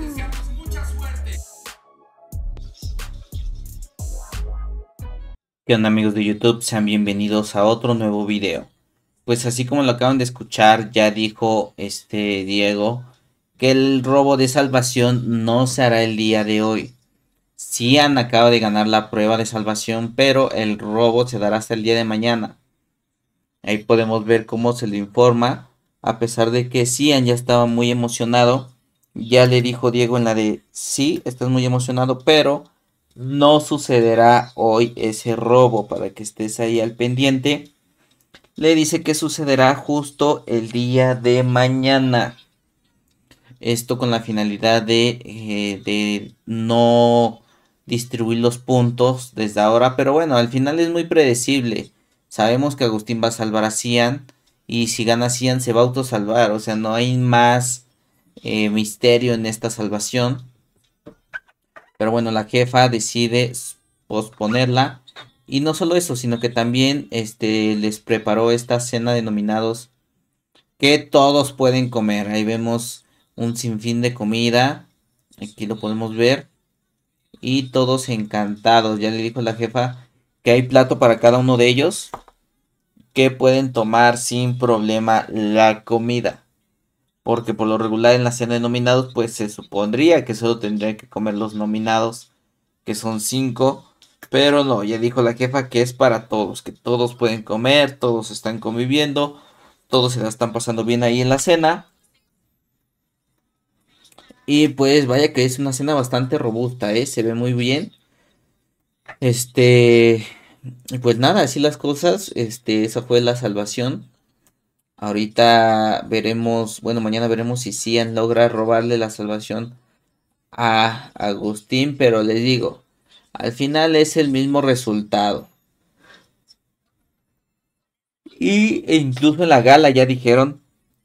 deseamos suerte. ¿Qué onda amigos de YouTube? Sean bienvenidos a otro nuevo video. Pues así como lo acaban de escuchar, ya dijo este Diego que el robo de salvación no se hará el día de hoy. Sian acaba de ganar la prueba de salvación, pero el robo se dará hasta el día de mañana. Ahí podemos ver cómo se le informa, a pesar de que Sian ya estaba muy emocionado ya le dijo Diego en la de, sí, estás muy emocionado, pero no sucederá hoy ese robo para que estés ahí al pendiente. Le dice que sucederá justo el día de mañana. Esto con la finalidad de, eh, de no distribuir los puntos desde ahora. Pero bueno, al final es muy predecible. Sabemos que Agustín va a salvar a Cian. Y si gana Cian se va a autosalvar. O sea, no hay más eh, misterio en esta salvación. Pero bueno, la jefa decide posponerla. Y no solo eso, sino que también este, les preparó esta cena denominados que todos pueden comer. Ahí vemos un sinfín de comida. Aquí lo podemos ver. Y todos encantados. Ya le dijo la jefa que hay plato para cada uno de ellos. Que pueden tomar sin problema la comida porque por lo regular en la cena de nominados, pues se supondría que solo tendrían que comer los nominados, que son cinco, pero no, ya dijo la jefa que es para todos, que todos pueden comer, todos están conviviendo, todos se la están pasando bien ahí en la cena. Y pues vaya que es una cena bastante robusta, ¿eh? se ve muy bien. Este, pues nada, así las cosas, este, esa fue la salvación Ahorita veremos, bueno, mañana veremos si Cian logra robarle la salvación a Agustín, pero les digo, al final es el mismo resultado. Y e incluso en la gala ya dijeron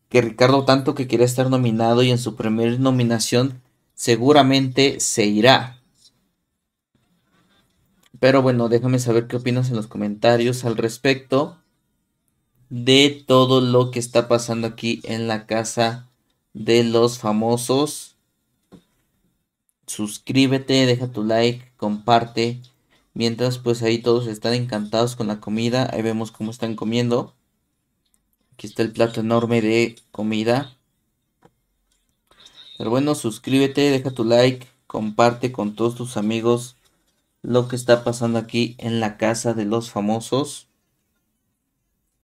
que Ricardo tanto que quiere estar nominado y en su primera nominación seguramente se irá. Pero bueno, déjame saber qué opinas en los comentarios al respecto de todo lo que está pasando aquí en la casa de los famosos. Suscríbete, deja tu like, comparte. Mientras pues ahí todos están encantados con la comida. Ahí vemos cómo están comiendo. Aquí está el plato enorme de comida. Pero bueno, suscríbete, deja tu like, comparte con todos tus amigos lo que está pasando aquí en la casa de los famosos.